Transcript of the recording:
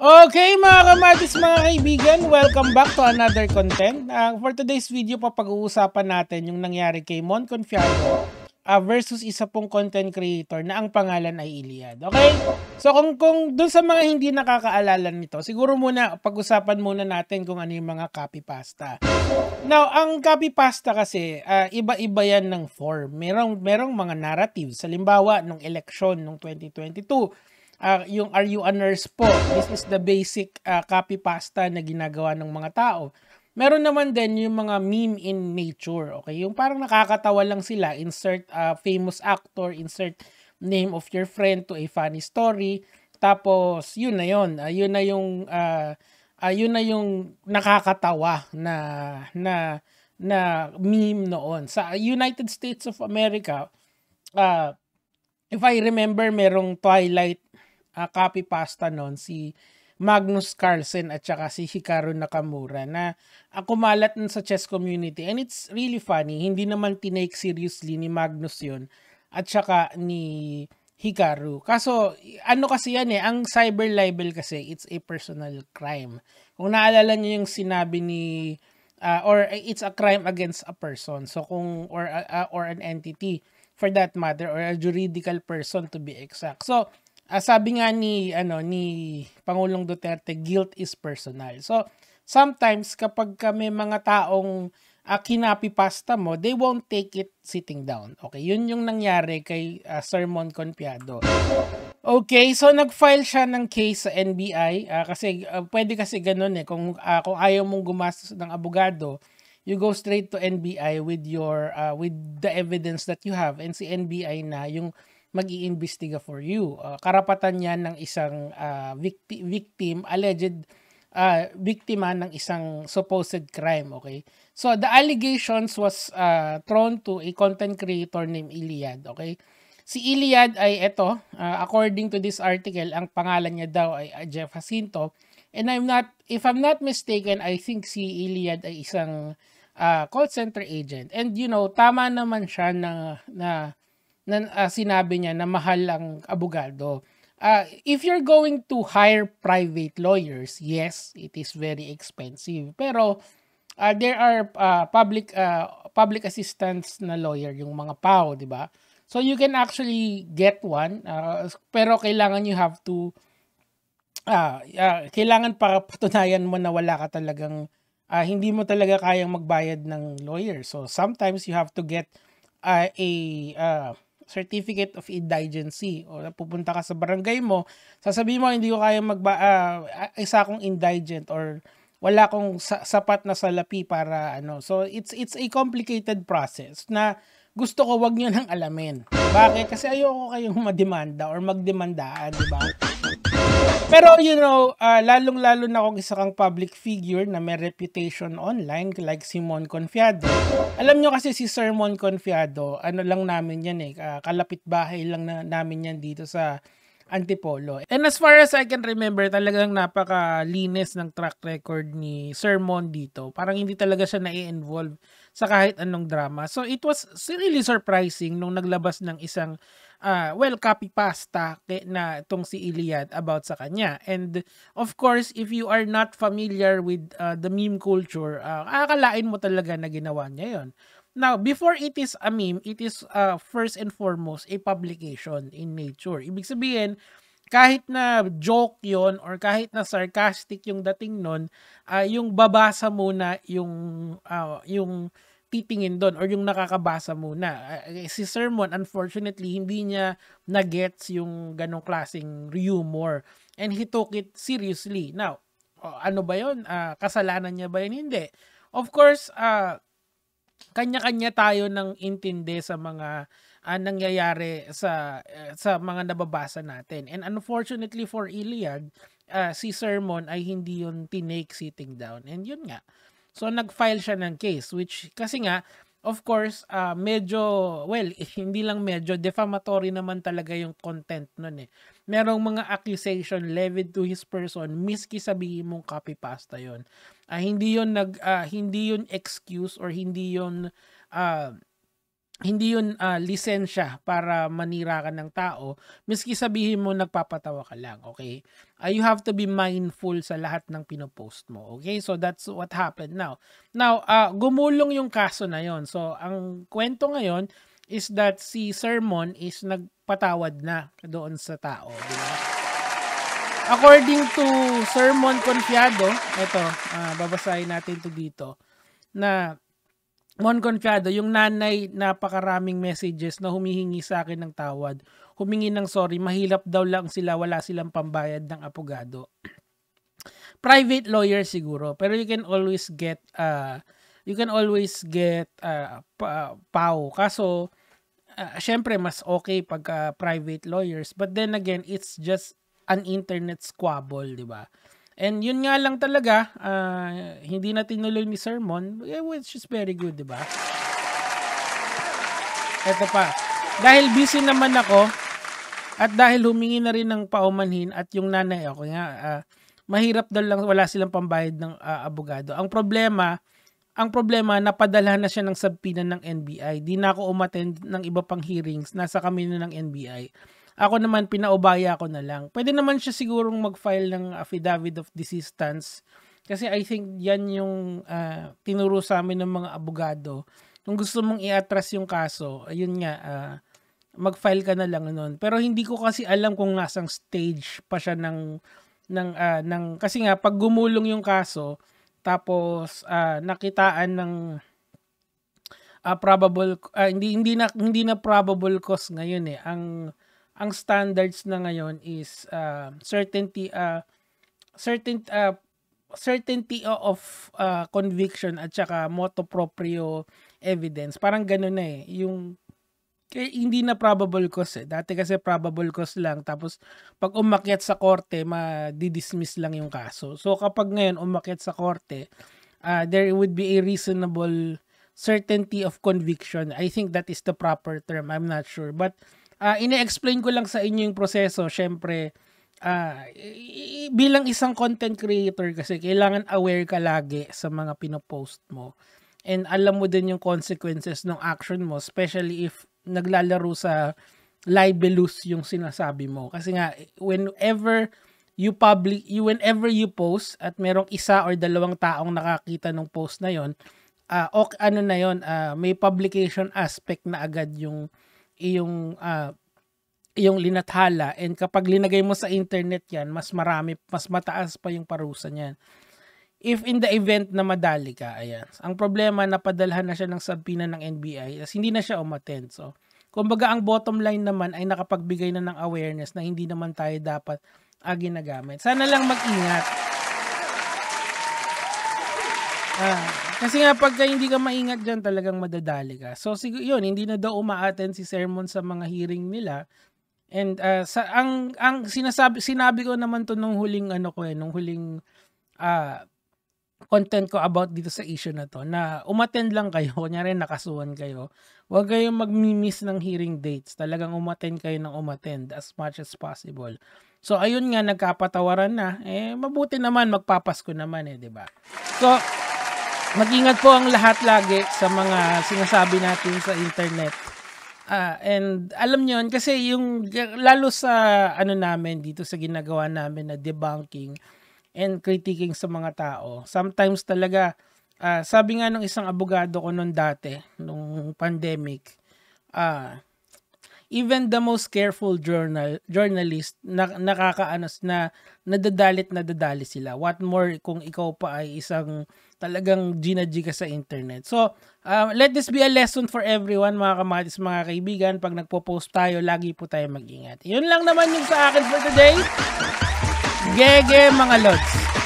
Okay mga kamatis mga kaibigan, welcome back to another content. Uh, for today's video, papag-uusapan natin yung nangyari kay Mon Confiarco uh, ah, versus isa pong content creator na ang pangalan ay Iliad. Okay? So kung, kung dun sa mga hindi nakakaalala nito, siguro muna pag-usapan muna natin kung ano yung mga copy pasta. Now, ang copy pasta kasi, uh, iba-iba yan ng form. Merong, merong mga narratives. Halimbawa, nung eleksyon nung 2022, uh, yung are you a nurse po? This is the basic uh, copy pasta na ginagawa ng mga tao. Meron naman din yung mga meme in nature, okay? Yung parang nakakatawa lang sila, insert uh, famous actor, insert name of your friend to a funny story. Tapos, yun na yun. Uh, yun na yung, uh, uh, yun na yung nakakatawa na, na, na meme noon. Sa United States of America, uh, if I remember, merong Twilight uh, copy pasta noon si Magnus Carlsen at saka si Hikaru Nakamura na uh, kumalat sa chess community. And it's really funny, hindi naman tinake seriously ni Magnus yon at saka ni Hikaru. Kaso, ano kasi yan eh, ang cyber libel kasi, it's a personal crime. Kung naalala niyo yung sinabi ni, uh, or it's a crime against a person, so kung, or, uh, or an entity for that matter, or a juridical person to be exact. So, uh, sabi nga ni ano ni Pangulong Duterte, guilt is personal. So sometimes kapag kami mga taong uh, ah, kinapi pasta mo, they won't take it sitting down. Okay, yun yung nangyari kay uh, Sermon Conpiado. Okay, so nag-file siya ng case sa NBI uh, kasi uh, pwede kasi ganun eh kung uh, kung ayaw mong gumastos ng abogado, you go straight to NBI with your uh, with the evidence that you have and si NBI na yung mag-iimbestiga for you. Uh, karapatan 'yan ng isang uh, ah, victim, victim alleged uh, biktima ng isang supposed crime, okay? So the allegations was uh, thrown to a content creator named Iliad, okay? Si Iliad ay ito, uh, according to this article, ang pangalan niya daw ay uh, Jeff Jacinto. And I'm not if I'm not mistaken, I think si Iliad ay isang uh, call center agent. And you know, tama naman siya na na na uh, sinabi niya na mahal ang abogado. Uh, if you're going to hire private lawyers, yes, it is very expensive. Pero uh, there are uh, public uh, public assistance na lawyer, yung mga PAO, di ba? So you can actually get one, uh, pero kailangan you have to uh, ah, kailangan para patunayan mo na wala ka talagang ah, hindi mo talaga kayang magbayad ng lawyer. So sometimes you have to get ah, a Uh, certificate of indigency. O pupunta ka sa barangay mo, sasabihin mo, hindi ko kaya mag uh, ah, ah, isa akong indigent or wala akong sa- sapat na salapi para ano. So it's it's a complicated process na gusto ko wag niyo nang alamin. Bakit? Kasi ayoko kayong mademanda or magdemandaan, di ba? Pero you know, uh, lalong-lalo na kung isa kang public figure na may reputation online like si Mon Confiado. Alam nyo kasi si Sir Mon Confiado, ano lang namin yan eh, uh, ah, kalapit bahay lang na, namin yan dito sa Antipolo. And as far as I can remember, talagang napaka-linis ng track record ni Sermon dito. Parang hindi talaga siya nai-involve sa kahit anong drama. So it was really surprising nung naglabas ng isang uh, well, pasta na itong si Iliad about sa kanya. And of course, if you are not familiar with uh, the meme culture, uh, akalain mo talaga na ginawa niya yon Now, before it is a meme, it is uh, first and foremost a publication in nature. Ibig sabihin, kahit na joke yon or kahit na sarcastic yung dating nun, uh, yung babasa muna yung, uh, yung titingin doon or yung nakakabasa muna. Uh, si Sermon, unfortunately, hindi niya nagets yung ganong klaseng humor. And he took it seriously. Now, ano ba yon? Uh, kasalanan niya ba yun? Hindi. Of course, uh, kanya-kanya tayo ng intindi sa mga uh, nangyayari sa uh, sa mga nababasa natin. And unfortunately for Iliad, uh, si Sermon ay hindi yun tinake sitting down. And yun nga. So nag-file siya ng case which kasi nga of course, uh, medyo, well, hindi lang medyo, defamatory naman talaga yung content nun eh. Merong mga accusation levied to his person, miski sabihin mong copy pasta yon. Uh, ah, hindi yon nag, uh, hindi yon excuse or hindi yon uh, hindi yun uh, lisensya para manira ka ng tao, miski sabihin mo nagpapatawa ka lang, okay? Uh, you have to be mindful sa lahat ng pinopost mo, okay? So that's what happened now. Now, uh, gumulong yung kaso na yon. So ang kwento ngayon is that si Sermon is nagpatawad na doon sa tao, di ba? According to Sermon Confiado, ito, uh, babasahin natin to dito, na Mon Confiado, yung nanay, napakaraming messages na humihingi sa akin ng tawad. Humingi ng sorry, mahilap daw lang sila, wala silang pambayad ng apogado. Private lawyer siguro, pero you can always get, uh, you can always get uh, pa, PAO. Kaso, uh, syempre, mas okay pag uh, private lawyers. But then again, it's just an internet squabble, di ba? And yun nga lang talaga, uh, hindi na tinuloy ni Sermon, eh, which is very good, di ba? Ito pa. Dahil busy naman ako, at dahil humingi na rin ng paumanhin at yung nanay ako nga, uh, mahirap daw lang wala silang pambayad ng uh, abogado. Ang problema, ang problema napadala na siya ng subpoena ng NBI. Di na ako umattend ng iba pang hearings, nasa kami na ng NBI. Ako naman, pinaubaya ko na lang. Pwede naman siya sigurong mag-file ng affidavit of desistance kasi I think yan yung uh, tinuro sa amin ng mga abogado. Kung gusto mong i-atras yung kaso, ayun nga, uh, mag-file ka na lang noon. Pero hindi ko kasi alam kung nasang stage pa siya ng, ng, uh, ng kasi nga, pag gumulong yung kaso, tapos uh, nakitaan ng uh, probable uh, hindi hindi na hindi na probable cause ngayon eh ang ang standards na ngayon is uh, certainty uh, certain uh, certainty of uh, conviction at saka motu proprio evidence. Parang ganun na eh. Yung eh, hindi na probable cause eh. Dati kasi probable cause lang. Tapos pag umakyat sa korte, ma-dismiss lang yung kaso. So kapag ngayon umakyat sa korte, uh, there would be a reasonable certainty of conviction. I think that is the proper term. I'm not sure. But uh, ine-explain ko lang sa inyo yung proseso. syempre, uh, bilang isang content creator kasi kailangan aware ka lagi sa mga pinopost mo. And alam mo din yung consequences ng action mo, especially if naglalaro sa libelous yung sinasabi mo. Kasi nga, whenever you public, you whenever you post at merong isa or dalawang taong nakakita ng post na yon, uh, ah, ok, ano na yon, uh, may publication aspect na agad yung iyong uh, iyong linathala and kapag linagay mo sa internet yan, mas marami, mas mataas pa yung parusa niyan. If in the event na madali ka, ayan. Ang problema, napadalhan na siya ng sabina ng NBI as hindi na siya umattend. So, kumbaga ang bottom line naman ay nakapagbigay na ng awareness na hindi naman tayo dapat ah, ginagamit. Sana lang mag-ingat. Ah, kasi nga pagka hindi ka maingat diyan talagang madadali ka. So siguro yun hindi na daw umaaten si sermon sa mga hearing nila. And uh, sa ang ang sinasabi sinabi ko naman to nung huling ano ko eh nung huling uh, content ko about dito sa issue na to na umattend lang kayo kunyari nakasuhan kayo. Huwag kayong magmi-miss ng hearing dates. Talagang umattend kayo ng umattend as much as possible. So ayun nga nagkapatawaran na eh mabuti naman magpapasko naman eh 'di ba? So Mag-ingat po ang lahat lagi sa mga sinasabi natin sa internet. Uh, and alam nyo, kasi yung lalo sa ano namin dito sa ginagawa namin na debunking and critiquing sa mga tao, sometimes talaga, uh, sabi nga ng isang abogado ko noon dati, nung pandemic, uh, even the most careful journal journalist na, nakakaanas na nadadalit nadadali sila. What more kung ikaw pa ay isang talagang ginaji ka sa internet. So, um, let this be a lesson for everyone mga kamatis, mga kaibigan. Pag nagpo-post tayo, lagi po tayo mag-ingat. Yun lang naman yung sa akin for today. Gege mga lods.